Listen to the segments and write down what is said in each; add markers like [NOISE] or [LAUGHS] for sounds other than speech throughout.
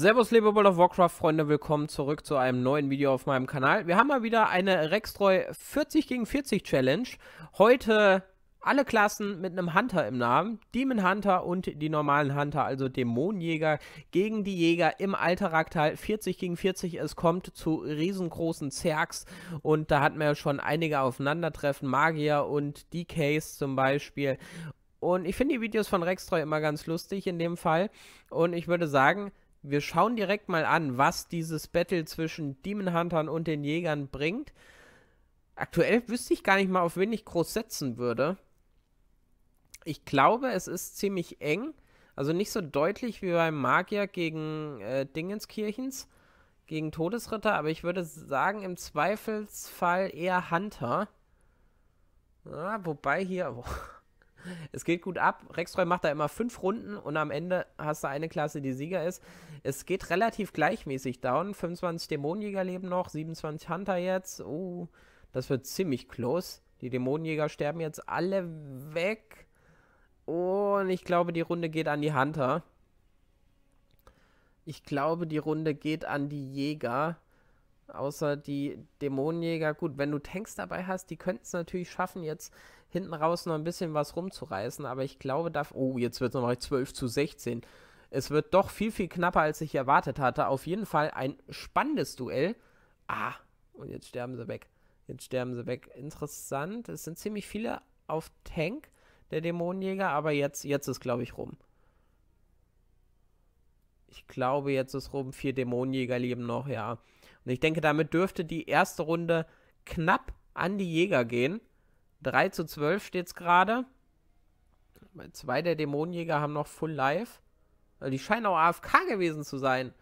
Servus, liebe World of Warcraft-Freunde, willkommen zurück zu einem neuen Video auf meinem Kanal. Wir haben mal wieder eine Rextroy 40 gegen 40 Challenge. Heute alle Klassen mit einem Hunter im Namen, Demon Hunter und die normalen Hunter, also Dämonenjäger gegen die Jäger im Alteraktal 40 gegen 40. Es kommt zu riesengroßen Zergs und da hatten wir ja schon einige Aufeinandertreffen, Magier und DKs zum Beispiel. Und ich finde die Videos von Rextroy immer ganz lustig in dem Fall. Und ich würde sagen, wir schauen direkt mal an, was dieses Battle zwischen Demon Huntern und den Jägern bringt. Aktuell wüsste ich gar nicht mal, auf wen ich groß setzen würde. Ich glaube, es ist ziemlich eng. Also nicht so deutlich wie beim Magier gegen äh, Dingenskirchens, gegen Todesritter, aber ich würde sagen, im Zweifelsfall eher Hunter. Ja, wobei hier. Oh. Es geht gut ab. Rexroy macht da immer fünf Runden und am Ende hast du eine Klasse, die Sieger ist. Es geht relativ gleichmäßig down. 25 Dämonenjäger leben noch, 27 Hunter jetzt. Oh, das wird ziemlich close. Die Dämonenjäger sterben jetzt alle weg. und ich glaube, die Runde geht an die Hunter. Ich glaube, die Runde geht an die Jäger. Außer die Dämonenjäger. Gut, wenn du Tanks dabei hast, die könnten es natürlich schaffen, jetzt hinten raus noch ein bisschen was rumzureißen. Aber ich glaube, da. Oh, jetzt wird es nochmal 12 zu 16. Es wird doch viel, viel knapper, als ich erwartet hatte. Auf jeden Fall ein spannendes Duell. Ah, und jetzt sterben sie weg. Jetzt sterben sie weg. Interessant. Es sind ziemlich viele auf Tank, der Dämonenjäger. Aber jetzt, jetzt ist, glaube ich, rum. Ich glaube, jetzt ist rum. Vier Dämonenjäger leben noch, ja. Und ich denke, damit dürfte die erste Runde knapp an die Jäger gehen. 3 zu 12 steht es gerade. Zwei der Dämonenjäger haben noch Full Life. Also die scheinen auch AFK gewesen zu sein.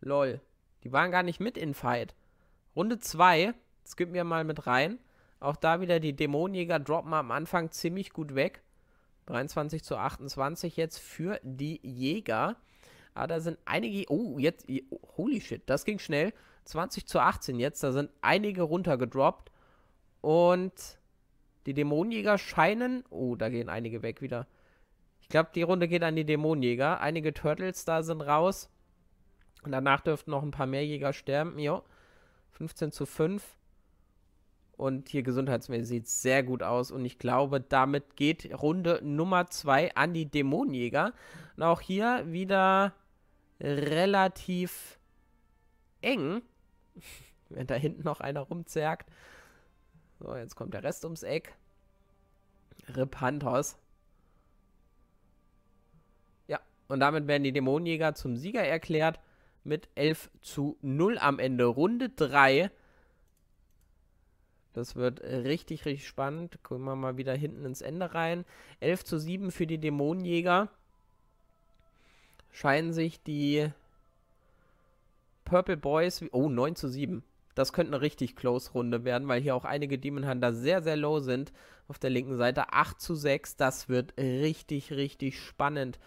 Lol. Die waren gar nicht mit in Fight. Runde 2. Das gibt mir mal mit rein. Auch da wieder die Dämonenjäger droppen am Anfang ziemlich gut weg. 23 zu 28 jetzt für die Jäger. Ah, da sind einige. Oh, jetzt. Holy shit, das ging schnell. 20 zu 18 jetzt. Da sind einige runtergedroppt. Und die Dämonenjäger scheinen. Oh, da gehen einige weg wieder. Ich glaube, die Runde geht an die Dämonenjäger. Einige Turtles da sind raus. Und danach dürften noch ein paar mehr Jäger sterben. Jo. 15 zu 5. Und hier gesundheitsmäßig sieht es sehr gut aus. Und ich glaube, damit geht Runde Nummer 2 an die Dämonenjäger. Und auch hier wieder relativ eng. [LAUGHS] Wenn da hinten noch einer rumzerrt. So, jetzt kommt der Rest ums Eck. Ripanthos. Ja, und damit werden die Dämonenjäger zum Sieger erklärt. Mit 11 zu 0 am Ende. Runde 3 das wird äh, richtig, richtig spannend. Gucken wir mal wieder hinten ins Ende rein. 11 zu 7 für die Dämonenjäger. Scheinen sich die Purple Boys. Oh, 9 zu 7. Das könnte eine richtig close Runde werden, weil hier auch einige Demon Hunter sehr, sehr low sind. Auf der linken Seite 8 zu 6. Das wird richtig, richtig spannend.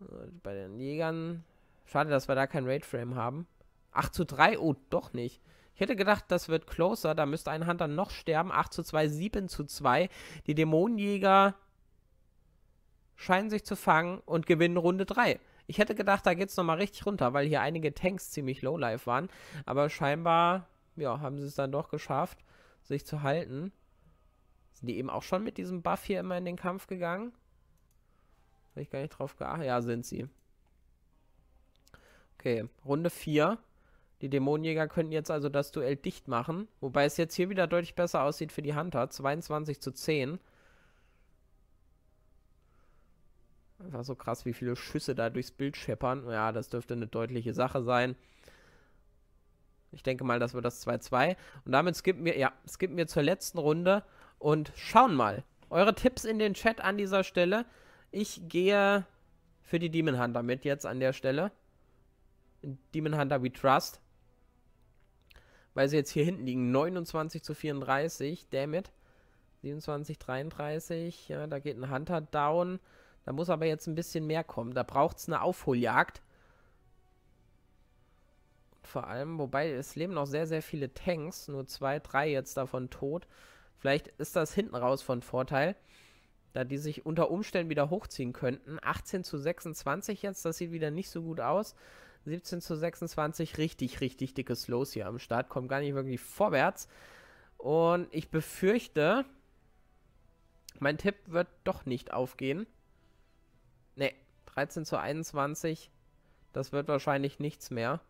Also bei den Jägern. Schade, dass wir da kein Raid Frame haben. 8 zu 3. Oh, doch nicht. Ich hätte gedacht, das wird closer. Da müsste ein Hunter noch sterben. 8 zu 2, 7 zu 2. Die Dämonenjäger scheinen sich zu fangen und gewinnen Runde 3. Ich hätte gedacht, da geht es nochmal richtig runter, weil hier einige Tanks ziemlich lowlife waren. Aber scheinbar ja, haben sie es dann doch geschafft, sich zu halten. Sind die eben auch schon mit diesem Buff hier immer in den Kampf gegangen? Habe ich gar nicht drauf geachtet. Ja, sind sie. Okay, Runde 4. Die Dämonenjäger könnten jetzt also das Duell dicht machen. Wobei es jetzt hier wieder deutlich besser aussieht für die Hunter. 22 zu 10. Einfach so krass, wie viele Schüsse da durchs Bild scheppern. Ja, das dürfte eine deutliche Sache sein. Ich denke mal, dass wir das 2-2. Und damit skippen wir, ja, skippen wir zur letzten Runde und schauen mal. Eure Tipps in den Chat an dieser Stelle. Ich gehe für die Demon Hunter mit jetzt an der Stelle. Demon Hunter We Trust weil sie jetzt hier hinten liegen. 29 zu 34, damit. 27, 33, ja, da geht ein Hunter down. Da muss aber jetzt ein bisschen mehr kommen. Da braucht es eine Aufholjagd. Und vor allem, wobei es leben noch sehr, sehr viele Tanks. Nur zwei, drei jetzt davon tot. Vielleicht ist das hinten raus von Vorteil, da die sich unter Umständen wieder hochziehen könnten. 18 zu 26 jetzt, das sieht wieder nicht so gut aus. 17 zu 26, richtig, richtig dickes Los hier am Start. Kommt gar nicht wirklich vorwärts. Und ich befürchte, mein Tipp wird doch nicht aufgehen. Ne, 13 zu 21, das wird wahrscheinlich nichts mehr.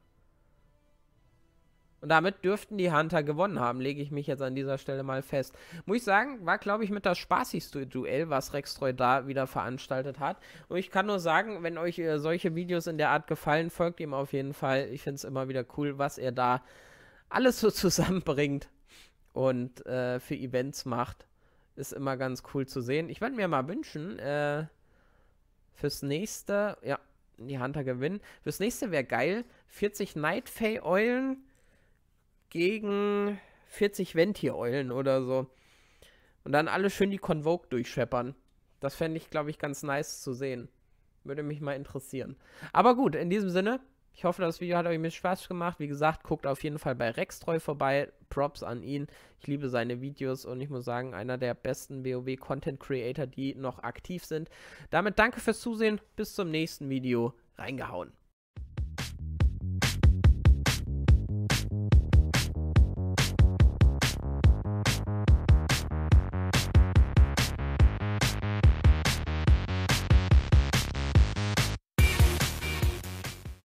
Und damit dürften die Hunter gewonnen haben, lege ich mich jetzt an dieser Stelle mal fest. Muss ich sagen, war, glaube ich, mit das spaßigste Duell, was Rextroy da wieder veranstaltet hat. Und ich kann nur sagen, wenn euch äh, solche Videos in der Art gefallen, folgt ihm auf jeden Fall. Ich finde es immer wieder cool, was er da alles so [LAUGHS] zusammenbringt und äh, für Events macht. Ist immer ganz cool zu sehen. Ich würde mir mal wünschen, äh, fürs nächste, ja, die Hunter gewinnen. Fürs nächste wäre geil, 40 Night Fay Eulen gegen 40 Ventier-Eulen oder so. Und dann alle schön die Convoke durchscheppern. Das fände ich, glaube ich, ganz nice zu sehen. Würde mich mal interessieren. Aber gut, in diesem Sinne, ich hoffe, das Video hat euch mit Spaß gemacht. Wie gesagt, guckt auf jeden Fall bei Rextreu vorbei. Props an ihn. Ich liebe seine Videos und ich muss sagen, einer der besten WoW Content Creator, die noch aktiv sind. Damit danke fürs Zusehen. Bis zum nächsten Video. Reingehauen.